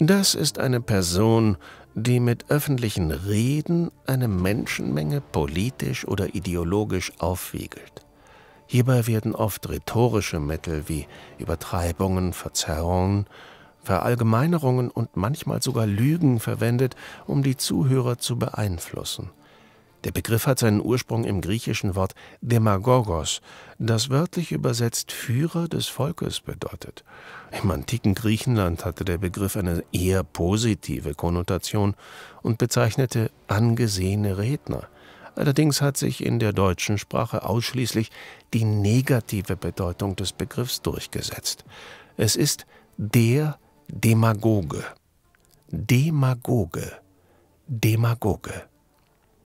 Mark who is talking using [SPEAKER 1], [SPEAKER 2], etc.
[SPEAKER 1] Das ist eine Person, die mit öffentlichen Reden eine Menschenmenge politisch oder ideologisch aufwiegelt. Hierbei werden oft rhetorische Mittel wie Übertreibungen, Verzerrungen, Verallgemeinerungen und manchmal sogar Lügen verwendet, um die Zuhörer zu beeinflussen – der Begriff hat seinen Ursprung im griechischen Wort Demagogos, das wörtlich übersetzt Führer des Volkes bedeutet. Im antiken Griechenland hatte der Begriff eine eher positive Konnotation und bezeichnete angesehene Redner. Allerdings hat sich in der deutschen Sprache ausschließlich die negative Bedeutung des Begriffs durchgesetzt. Es ist der Demagoge. Demagoge. Demagoge.